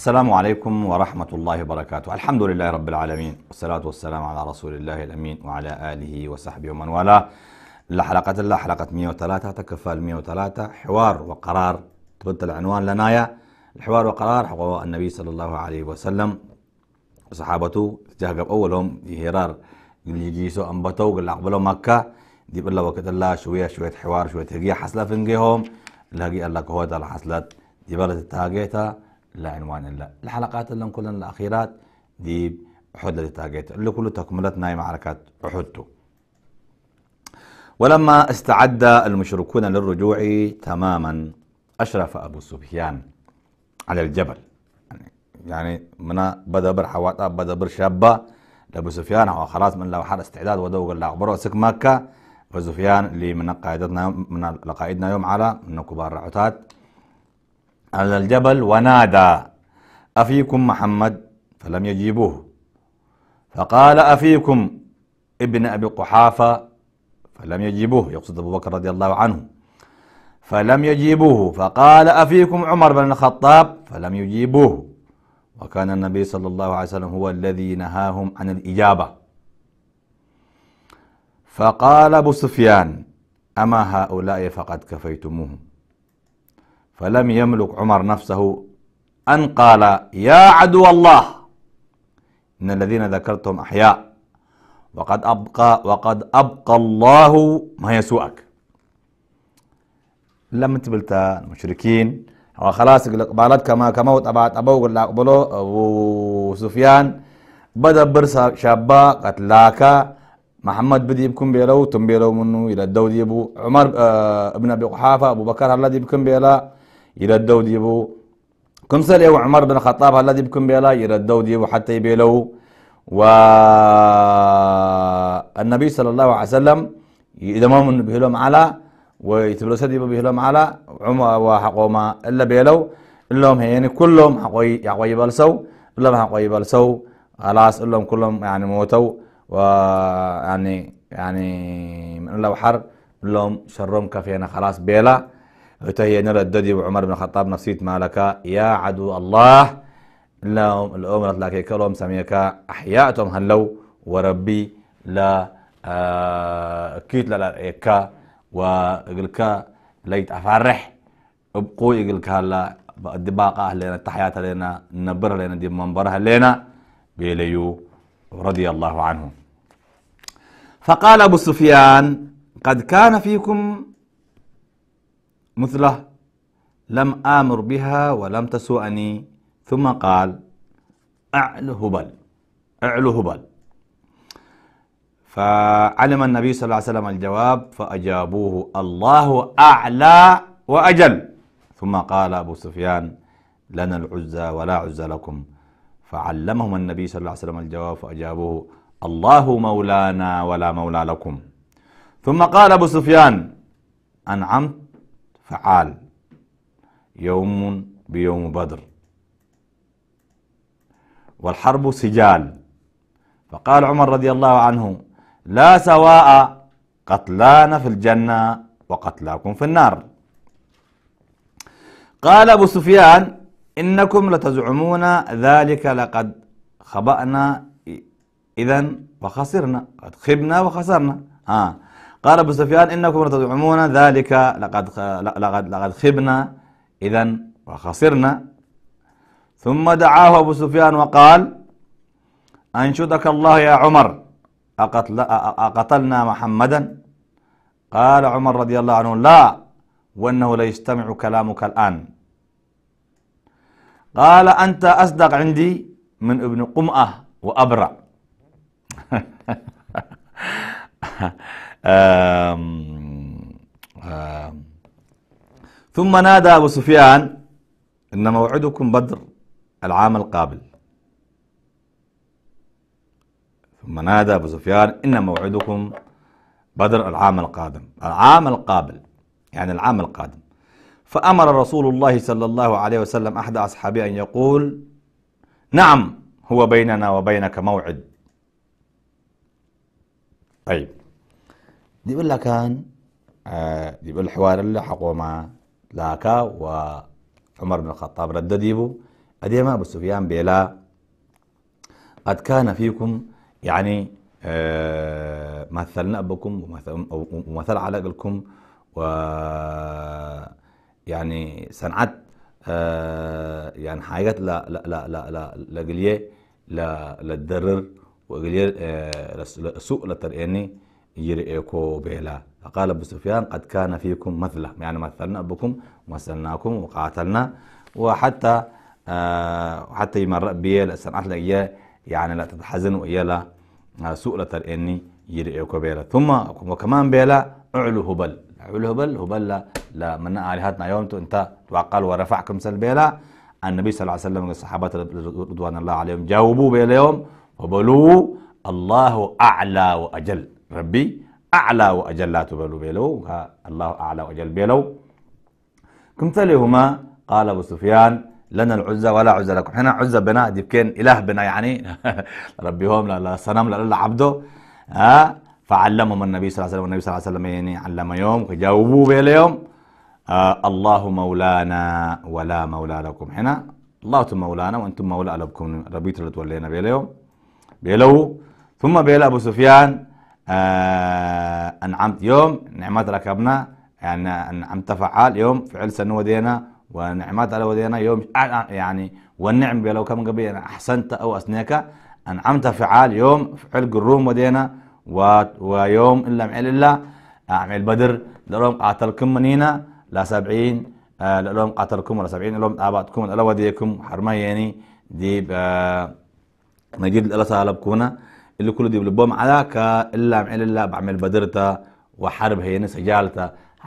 السلام عليكم ورحمة الله وبركاته الحمد لله رب العالمين والصلاة والسلام على رسول الله الأمين وعلى آله وصحبه ومن والاه لحلقة الله حلقة 103 تكفل 103 حوار وقرار تبدل العنوان لنايا الحوار وقرار حقوق النبي صلى الله عليه وسلم وصحابته استهجب أولهم يهرار يجيسوا أنبتوا قل أقبلوا مكة دي بالله وقت الله شوية شوية حوار شوية هجية حصلة فنجيهم الهجية الله كهوتا الحصلت دي بالله تتاجيتا لا عنوان إلا الحلقات اللي كلن الأخيرات دي أحد اللي تاقيت اللي كله تكملت ناي معركة أحدته ولما استعد المشركون للرجوع تماما أشرف أبو سفيان على الجبل يعني, يعني منا بدا بر حواطا بدا بر شابة لأبو سفيان هو خلاص من لو حال استعداد ودو قال عبره سك مكة وسفيان اللي من قائدتنا من لقائدنا يوم على من كبار العتاد على الجبل ونادى أفيكم محمد فلم يجيبوه فقال أفيكم ابن أبي قحافة فلم يجيبوه يقصد أبو بكر رضي الله عنه فلم يجيبوه فقال أفيكم عمر بن الخطاب فلم يجيبوه وكان النبي صلى الله عليه وسلم هو الذي نهاهم عن الإجابة فقال أبو سفيان أما هؤلاء فقد كفيتموهم فلم يملك عمر نفسه أن قال يا عدو الله إن الذين ذكرتهم أحياء وقد أبقى وقد أبقى الله ما يسوءك لما تبلت المشركين وخلاص قبالتك ما كموت أبعت أبو قل أقبله أبو سفيان بدأ برسا شابا قتلاك محمد بدي يمكن بيلو تنبيلو منه إلى الدود يبو عمر آه، ابن أبي قحافة أبو بكر الذي بكم بيلا يردوا ديبو كم سال يو عمر بن الخطاب هلا بكم بيلا يردوا ديبو حتى يبيلو والنبي صلى الله عليه وسلم إذا ما من بهلهم على ويتبلو سديبو بهلهم على عمر وحقوما إلا بيلو هي هيني كلهم حقوي يعقوي بالسو اللهم حقوي بلسو خلاص اللهم كلهم يعني موتوا ويعني يعني من الله وحر لهم شرهم كفينا خلاص بيلا أتي نرى الددي وعمر بن الخطاب نصيت مالك يا عدو الله لهم الأمر لك كلهم سميك أحياتهم هلو وربي لا آه، كيت لا إيكا وإقلك ليت أفرح ابقوا إقلك هلا الدباقة لنا التحيات لنا نبر لنا دي منبرها لنا بيليو رضي الله عنه فقال أبو سفيان قد كان فيكم مثله لم آمر بها ولم تسوءني ثم قال أعل هبل أعل هبل فعلم النبي صلى الله عليه وسلم الجواب فأجابوه الله أعلى وأجل ثم قال أبو سفيان لنا العزى ولا عزى لكم فعلمهم النبي صلى الله عليه وسلم الجواب فأجابوه الله مولانا ولا مولى لكم ثم قال أبو سفيان أنعمت فعال يوم بيوم بدر والحرب سجال فقال عمر رضي الله عنه لا سواء قتلانا في الجنة وقتلاكم في النار قال أبو سفيان إنكم لتزعمون ذلك لقد خبأنا إذا وخسرنا قد خبنا وخسرنا ها آه. قال أبو سفيان إنكم تزعمون ذلك لقد لقد لقد خبنا إذا وخسرنا ثم دعاه أبو سفيان وقال أنشدك الله يا عمر أقتل أقتلنا محمدا قال عمر رضي الله عنه لا وأنه ليستمع كلامك الآن قال أنت أصدق عندي من ابن قمأة وأبرع آم آم ثم نادى أبو سفيان إن موعدكم بدر العام القابل ثم نادى أبو سفيان إن موعدكم بدر العام القادم العام القابل يعني العام القادم فأمر رسول الله صلى الله عليه وسلم أحد أصحابه أن يقول نعم هو بيننا وبينك موعد طيب دي لك كان آه، يقول الحوار اللي حقوا مع لاكا وعمر بن الخطاب رد ديبو أديما أبو سفيان بلا قد كان فيكم يعني آه، مثلنا أبكم ومثل, على علاقلكم و يعني صنعت آه، يعني حاجات لا لا لا لا لا لا لا لا لا وقليل لا سوء لا يعني يري إيكو بيلا فقال أبو سفيان قد كان فيكم مثله يعني مثلنا بكم ومثلناكم وقاتلنا وحتى آه حتى يمرق بيلا سنعت لك يعني لا تتحزنوا إيلا آه، سؤلة إني يري إيكو بيلا ثم وكمان بيلا أعلو هبل أعلو هبل هبل لا, لا من آلهاتنا يوم أنت توقل ورفعكم بيلا النبي صلى الله عليه وسلم والصحابة رضوان الله عليهم جاوبوا بيلا يوم وبلوا الله أعلى وأجل ربي وأجل لا تبلو بيلو الله أعلى وأجل بيلو ቤለው كمثلهما قال أبو سفيان لنا العزة ولا عزة لكم احنا عزة بنا دبكين إله بنا يعني هم لا صنم لا عبده ها فعلمهم النبي صلى الله عليه وسلم والنبي صلى الله عليه وسلم يعني علم يوم فجاوبوا بيليوم آه الله مولانا ولا مولى لكم هنا الله مولانا وانتم مولى لكم ربيت اللي تولينا بيليوم بيلو ثم بيلا أبو سفيان آه، أنعمت يوم نعمات ركبنا يعني أنعمت فعال يوم فعل سن ودينا ونعمات على ودينا يوم يعني والنعم لو كم قبل يعني أحسنت أو أسنيك أنعمت فعال يوم فعل قروم ودينا و... ويوم إلا معل إلا أعمل بدر لهم قاتلكم منينا لا سبعين آه قاتلكم ولا سبعين لهم آباتكم ولا وديكم حرميني دي آه، نجد الله سالبكونا اللي كله دي بلبوم علاقة إلا معين إلا بعمل بدرتا وحرب هي ناس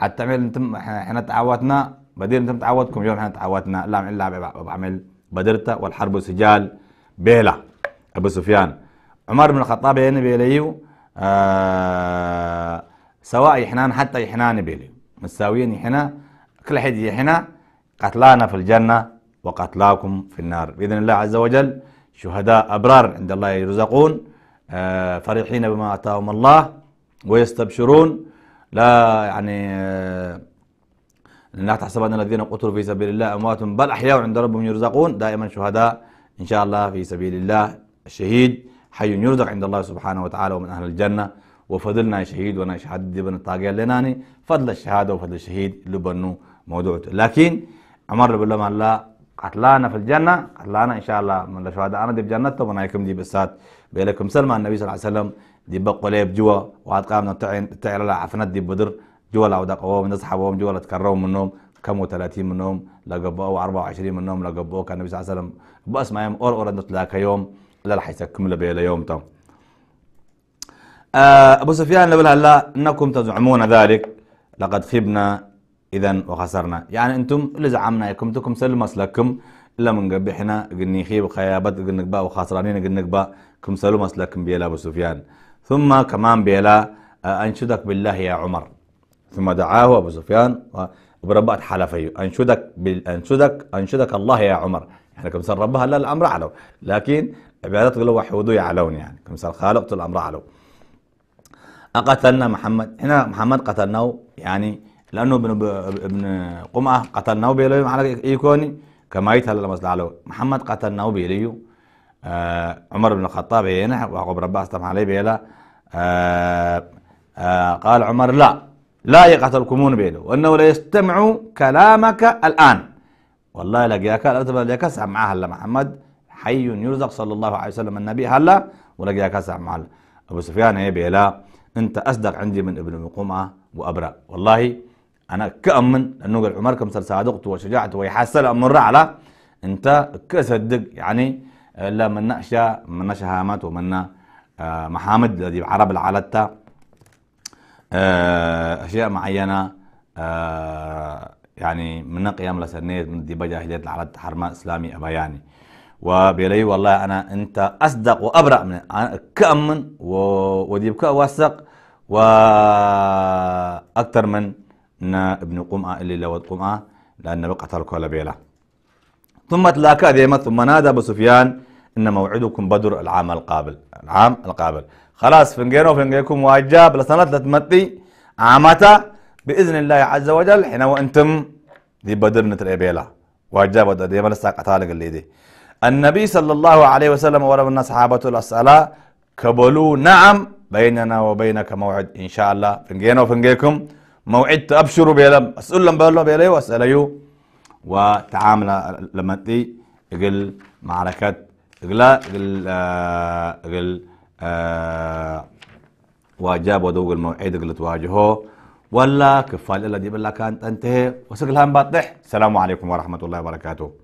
حتى عمل انتم احنا تعودنا بدير انتم تعودكم اليوم احنا تعودنا إلا معين لا بعمل بدرتا والحرب سجال بيلا أبو سفيان عمر بن الخطاب هنا بيليو آه سواء يحنان حتى يحنان بيليو مساويين يحنا كل حد يحنا قتلانا في الجنة وقتلاكم في النار بإذن الله عز وجل شهداء أبرار عند الله يرزقون آه، فرحين بما اتاهم الله ويستبشرون لا يعني آه، لا تحسب أن الذين قتلوا في سبيل الله أموات بل أحياء عند ربهم يرزقون دائما شهداء إن شاء الله في سبيل الله الشهيد حي يرزق عند الله سبحانه وتعالى ومن أهل الجنة وفضلنا شهيد وانا شهادة بن الطاقية لناني فضل الشهادة وفضل الشهيد لبنو موضوعته لكن عمر بالله الله قتلانا في الجنة قتلانا إن شاء الله من الشهداء أنا دي بجنة ونايكم دي بالسات بيلكم سلمى النبي صلى الله عليه وسلم دي بقليب جوا وعد قامنا تعين تعين على عفنات دي بدر جوا لو دقوا من أصحابهم جوا تكروا منهم كم و 30 منهم لقبوا 24 منهم لقبوا كان النبي صلى الله عليه وسلم بأس ما يوم أور أور نتلاك يوم لا رح يسكم بيلا يوم تم آه، أبو سفيان لبل هلا إنكم تزعمون ذلك لقد خبنا اذا وخسرنا يعني انتم اللي زعمنا تكم سلم مسلككم الا من قبي حنا قنيخي وخيابات قنقبا وخسرانين قنقبا كم سلم مسلككم بيلا ابو سفيان ثم كمان بيلا آه، انشدك بالله يا عمر ثم دعاه ابو سفيان وبربات حلفيه انشدك بال... انشدك انشدك الله يا عمر احنا يعني كم سر ربها لا الامر علو لكن عبادات قلوا وحوده يعلون يعني كم سر خالق الامر علو أقتلنا محمد هنا محمد قتلناه يعني لانه ابن ابن قمعه قتلناه بيليو على يكوني كما يتهلا على محمد قتلناه بيليو آه عمر بن الخطاب هنا وعقب رباس استمع عليه بيلا آه آه قال عمر لا لا يقتلكمون بيلو وانه لا يستمع كلامك الان والله لقياك لقياك سمعها هلا محمد حي يرزق صلى الله عليه وسلم النبي هلا ولقياك سمعها هلا ابو سفيان هي بيلا انت اصدق عندي من ابن قمعه وابرا والله أنا كأمن لأنه قال عمر كم صادقته وشجاعته ويحصل أمر على أنت كصدق يعني آه، لا من نأشى من شهامات ومن آه، محامد الذي عرب العلتة آه، أشياء معينة يعني من قيام لسنيت من دي بجاهلية العلتة حرمة إسلامي أبياني وبيلي والله أنا أنت أصدق وأبرأ من كأمن وديبك أوثق وأكثر من نا ابن قمعة اللي لود قمعة لأن الكولا بيلا ثم تلاكا ديما ثم نادى بسفيان إن موعدكم بدر العام القابل العام القابل خلاص فنجينو فنجيكم واجاب لسنة لتمتي عامتا بإذن الله عز وجل حين وأنتم ذي بدر إبيلا واجاب ديما لسا أتالق اللي دي النبي صلى الله عليه وسلم ورب صحابته الأسئلة كبلوا نعم بيننا وبينك موعد إن شاء الله فنجينا فنجيكم موعد ابشروا بيلم اسئلهم بيلو بيليو اساليو وتعامل لما تي اجل معركة اجلا اجل اجل واجاب ودوق الموعد اجل تواجهه ولا كفال الا دي بالله كانت انتهي وسقلها بطح السلام عليكم ورحمه الله وبركاته